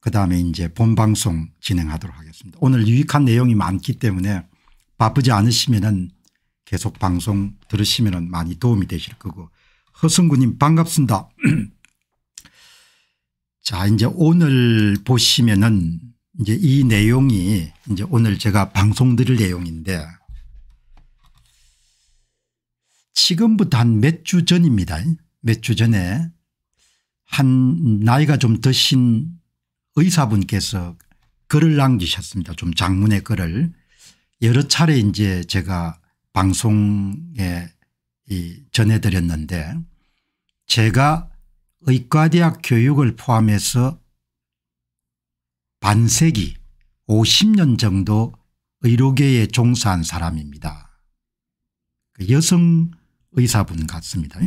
그다음에 이제 본방송 진행하도록 하겠습니다. 오늘 유익한 내용이 많기 때문에 바쁘지 않으시면은 계속 방송 들으시면은 많이 도움이 되실 거고 허승구님 반갑습니다. 자 이제 오늘 보시면은 이제 이 내용이 이제 오늘 제가 방송 드릴 내용인데 지금부터 한 몇 주 전입니다. 몇 주 전에 한 나이가 좀 드신 의사분께서 글을 남기셨습니다. 좀 장문의 글을 여러 차례 이제 제가 방송에 이 전해드렸는데 제가 의과대학 교육을 포함해서 반세기 50년 정도 의료계에 종사한 사람입니다. 그 여성 의사분 같습니다.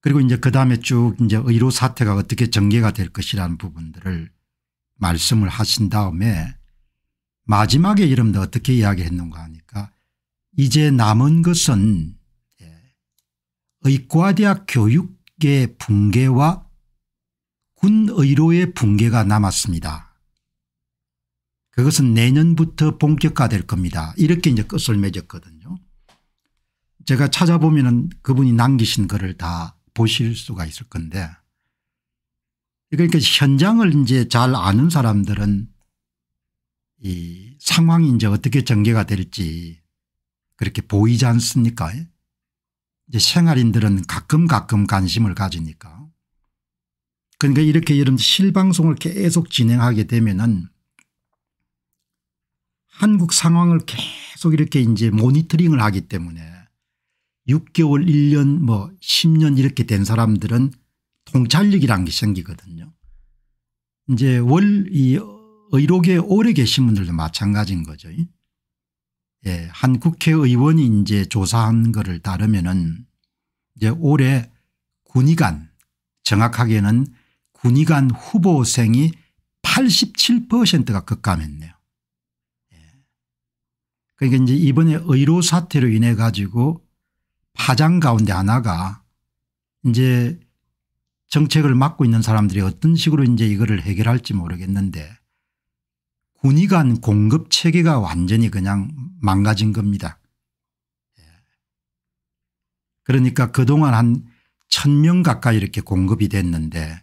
그리고 이제 그 다음에 쭉 이제 의료 사태가 어떻게 전개가 될 것이라는 부분들을 말씀을 하신 다음에 마지막에 여러분들 어떻게 이야기했는가 하니까 이제 남은 것은 예, 의과대학 교육의 붕괴와 군의료의 붕괴가 남았습니다. 그것은 내년부터 본격화될 겁니다. 이렇게 이제 끝을 맺었거든요. 제가 찾아보면 은 그분이 남기신 글을 다 보실 수가 있을 건데 그러니까 현장을 이제 잘 아는 사람들은 이 상황이 이제 어떻게 전개가 될지 그렇게 보이지 않습니까? 이제 생활인들은 가끔 가끔 관심을 가지니까. 그러니까 이렇게 이런 실방송을 계속 진행하게 되면은 한국 상황을 계속 이렇게 이제 모니터링을 하기 때문에 6개월 1년 뭐 10년 이렇게 된 사람들은 통찰력이란 게 생기거든요. 이제 월 이 의록에 오래 계신 분들도 마찬가지인 거죠. 예, 한 국회의원이 이제 조사한 거를 따르면은 이제 올해 군의관 정확하게는 군의관 후보생이 87%가 급감했네요. 예. 그러니까 이제 이번에 의료 사태로 인해 가지고 파장 가운데 하나가 이제 정책을 맡고 있는 사람들이 어떤 식으로 이제 이거를 해결할지 모르겠는데 군의 간 공급 체계가 완전히 그냥 망가진 겁니다. 예. 그러니까 그동안 한 1000명 가까이 이렇게 공급이 됐는데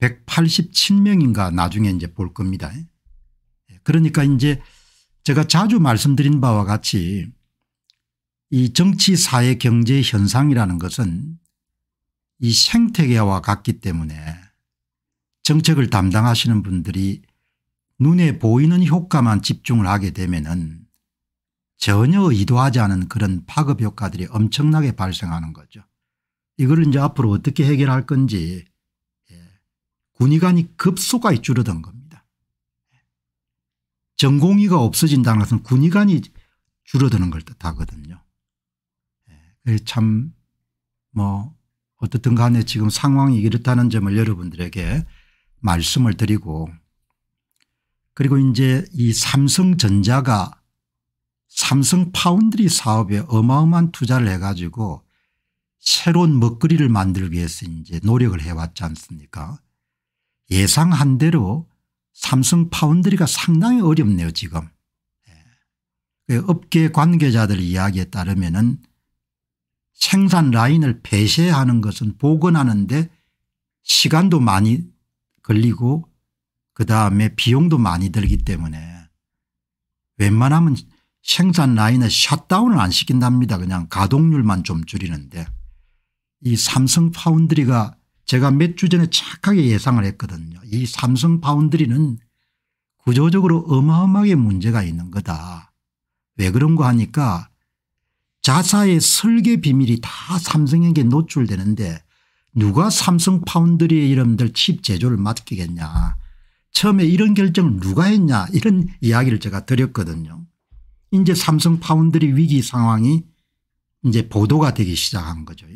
187명인가 나중에 이제 볼 겁니다. 예. 그러니까 이제 제가 자주 말씀드린 바와 같이 이 정치 사회 경제 현상이라는 것은 이 생태계와 같기 때문에 정책을 담당하시는 분들이 눈에 보이는 효과만 집중을 하게 되면은 전혀 의도하지 않은 그런 파급 효과들이 엄청나게 발생하는 거죠. 이걸 이제 앞으로 어떻게 해결할 건지 예, 군의관이 급속하게 줄어든 겁니다. 전공의가 없어진다는 것은 군의관이 줄어드는 걸 뜻하거든요. 예, 참뭐 어떻든 간에 지금 상황이 이렇다는 점을 여러분들에게 말씀을 드리고 그리고 이제 이 삼성전자가 삼성 파운드리 사업에 어마어마한 투자를 해가지고 새로운 먹거리를 만들기 위해서 이제 노력을 해왔지 않습니까 예상한 대로 삼성 파운드리가 상당히 어렵네요 지금 예. 그 업계 관계자들 이야기에 따르면 은 생산 라인을 폐쇄하는 것은 복원하는데 시간도 많이 걸리고 그다음에 비용도 많이 들기 때문에 웬만하면 생산 라인을 셧다운을 안 시킨답니다. 그냥 가동률만 좀 줄이는데 이 삼성 파운드리가 제가 몇 주 전에 착하게 예상을 했거든요. 이 삼성 파운드리는 구조적으로 어마어마하게 문제가 있는 거다. 왜 그런가 하니까 자사의 설계 비밀이 다 삼성에게 노출되는데 누가 삼성 파운드리의 이름들 칩 제조를 맡기겠냐 처음에 이런 결정을 누가 했냐 이런 이야기를 제가 드렸거든요. 이제 삼성 파운드리 위기 상황이 이제 보도가 되기 시작한 거죠.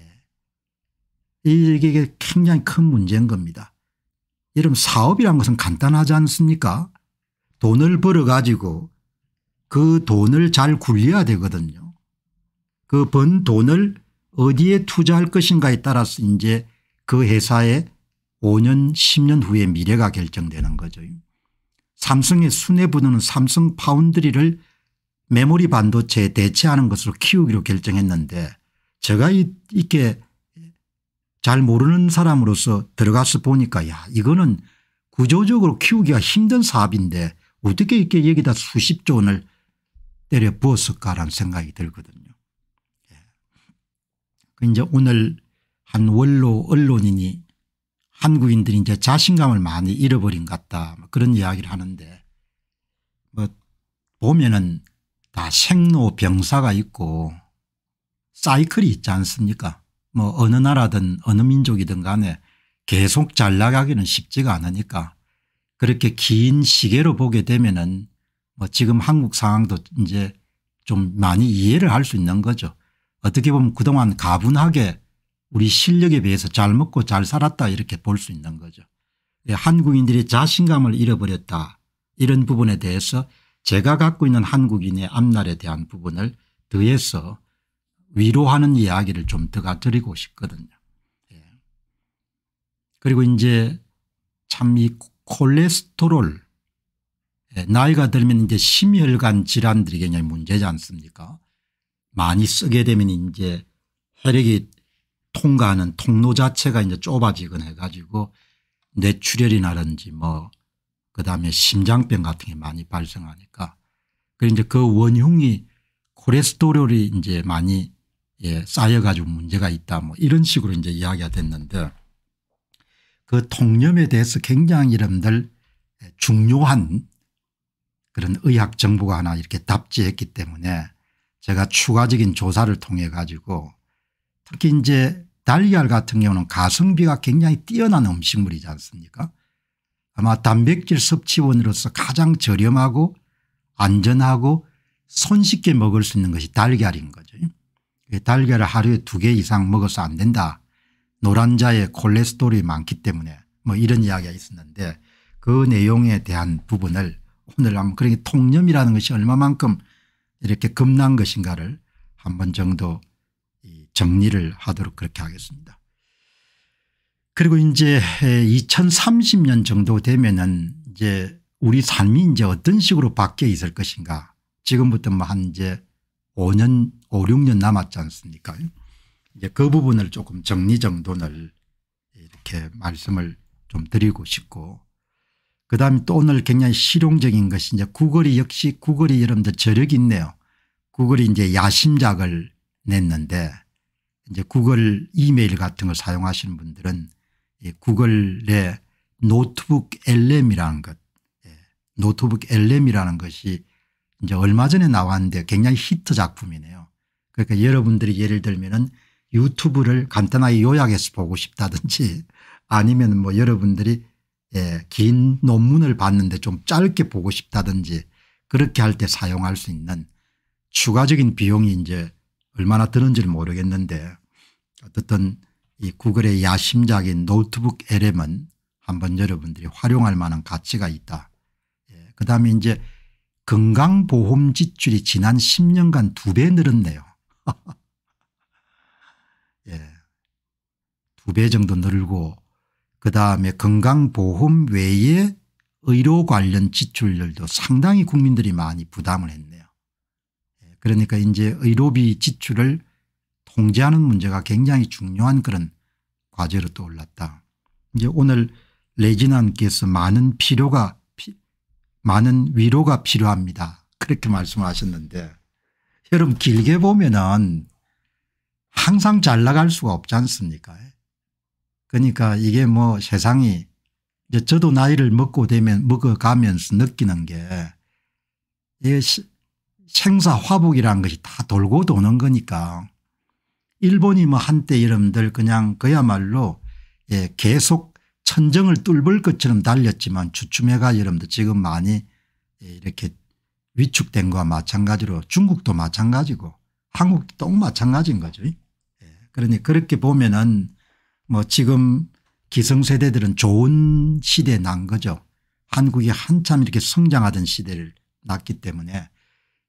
예. 이게 굉장히 큰 문제인 겁니다. 여러분 사업이란 것은 간단하지 않습니까 돈을 벌어 가지고 그 돈을 잘 굴려야 되거든요. 그번 돈을 어디에 투자할 것인가에 따라서 이제 그 회사의 5년 10년 후의 미래가 결정되는 거죠. 삼성의 순뇌부는 삼성 파운드리를 메모리 반도체에 대체하는 것으로 키우기로 결정했는데 제가 이렇게 잘 모르는 사람으로서 들어가서 보니까 야 이거는 구조적으로 키우기가 힘든 사업인데 어떻게 이렇게 여기다 수십조 원을 때려 부었을까라는 생각이 들거든요. 그 이제 오늘 한 원로 언론인이 한국인들이 이제 자신감을 많이 잃어버린 것 같다 뭐 그런 이야기를 하는데 뭐 보면은 다 생로병사가 있고 사이클이 있지 않습니까 뭐 어느 나라든 어느 민족이든 간에 계속 잘 나가기는 쉽지가 않으니까 그렇게 긴 시계로 보게 되면은 뭐 지금 한국 상황도 이제 좀 많이 이해를 할 수 있는 거죠. 어떻게 보면 그동안 가분하게 우리 실력에 비해서 잘 먹고 잘 살았다 이렇게 볼 수 있는 거죠. 예, 한국인들이 자신감을 잃어버렸다 이런 부분에 대해서 제가 갖고 있는 한국인의 앞날에 대한 부분을 더해서 위로하는 이야기를 좀더 드리고 싶거든요. 예. 그리고 이제 참 이 콜레스테롤 예, 나이가 들면 이제 심혈관 질환들이 굉장히 문제지 않습니까 많이 쓰게 되면 이제 혈액이 통과하는 통로 자체가 이제 좁아지거나 해가지고 뇌출혈이나든지 뭐 그다음에 심장병 같은 게 많이 발생하니까 그래서 이제 그 원흉이 콜레스테롤이 이제 많이 예, 쌓여가지고 문제가 있다 뭐 이런 식으로 이제 이야기가 됐는데 그 통념에 대해서 굉장히 여러분들 중요한 그런 의학 정보가 하나 이렇게 답지했기 때문에 제가 추가적인 조사를 통해 가지고 특히 이제 달걀 같은 경우는 가성비가 굉장히 뛰어난 음식물이지 않습니까 아마 단백질 섭취원으로서 가장 저렴하고 안전하고 손쉽게 먹을 수 있는 것이 달걀인 거죠. 예, 달걀을 하루에 두 개 이상 먹어서 안 된다. 노란자에 콜레스테롤이 많기 때문에 뭐 이런 이야기가 있었는데 그 내용에 대한 부분을 오늘 한번 그러니 통념이라는 것이 얼마만큼 이렇게 겁난 것인가를 한 번 정도 정리를 하도록 그렇게 하겠습니다. 그리고 이제 2030년 정도 되면은 이제 우리 삶이 이제 어떤 식으로 바뀌어 있을 것인가 지금부터 뭐한 이제 5년 5 6년 남았지 않습니까 이제 그 부분을 조금 정리 정돈을 이렇게 말씀을 좀 드리고 싶고 그다음에 또 오늘 굉장히 실용적인 것이 이제 구글이 역시 구글이 여러분들 저력이 있네요. 구글이 이제 야심작을 냈는데 이제 구글 이메일 같은 걸 사용하시는 분들은 구글의 노트북 LM이라는 것 예, 노트북 LM이라는 것이 이제 얼마 전에 나왔는데 굉장히 히트 작품이네요. 그러니까 여러분들이 예를 들면은 유튜브를 간단하게 요약해서 보고 싶다든지 아니면 뭐 여러분들이 예, 긴 논문을 봤는데 좀 짧게 보고 싶다든지 그렇게 할 때 사용할 수 있는 추가적인 비용이 이제 얼마나 드는지를 모르겠는데 어떻든 이 구글의 야심작인 노트북 LM은 한번 여러분들이 활용할 만한 가치가 있다. 예, 그다음에 이제 건강보험 지출이 지난 10년간 두 배 늘었네요. 예, 두 배 정도 늘고 그다음에 건강보험 외에 의료 관련 지출들도 상당히 국민들이 많이 부담을 했네요. 예, 그러니까 이제 의료비 지출을 통제하는 문제가 굉장히 중요한 그런 과제로 떠올랐다. 이제 오늘 레지나께서 많은 필요가 많은 위로가 필요합니다. 그렇게 말씀하셨는데 여러분 길게 보면은 항상 잘 나갈 수가 없지 않습니까 예. 그러니까 이게 뭐 세상이 이제 저도 나이를 먹고 되면 먹어가면서 느끼는 게 이게 생사 화복이라는 것이 다 돌고 도는 거니까 일본이 뭐 한때 여러분들 그냥 그야말로 예 계속 천정을 뚫을 것처럼 달렸지만 주춤해가 여러분들 지금 많이 예, 이렇게 위축된 거와 마찬가지로 중국도 마찬가지고 한국도 마찬가지인 거죠. 예, 그러니 그렇게 보면은 뭐 지금 기성세대들은 좋은 시대에 난 거죠. 한국이 한참 이렇게 성장하던 시대를 났기 때문에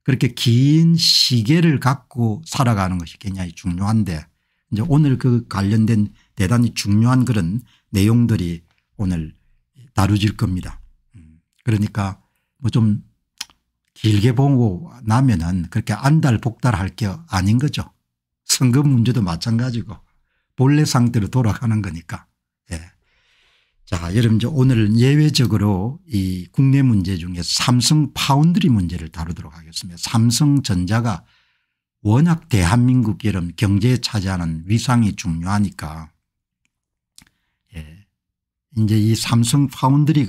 그렇게 긴 시계를 갖고 살아가는 것이 굉장히 중요한데 이제 오늘 그 관련된 대단히 중요한 그런 내용들이 오늘 다루질 겁니다. 음, 그러니까 뭐 좀 길게 보고 나면은 그렇게 안달복달할 게 아닌 거죠. 선거 문제도 마찬가지고 본래 상태로 돌아가는 거니까. 예. 자, 여러분 이제 오늘 예외적으로 이 국내 문제 중에 삼성 파운드리 문제를 다루도록 하겠습니다. 삼성전자가 워낙 대한민국 여러 경제에 차지하는 위상이 중요하니까 예. 이제 이 삼성 파운드리가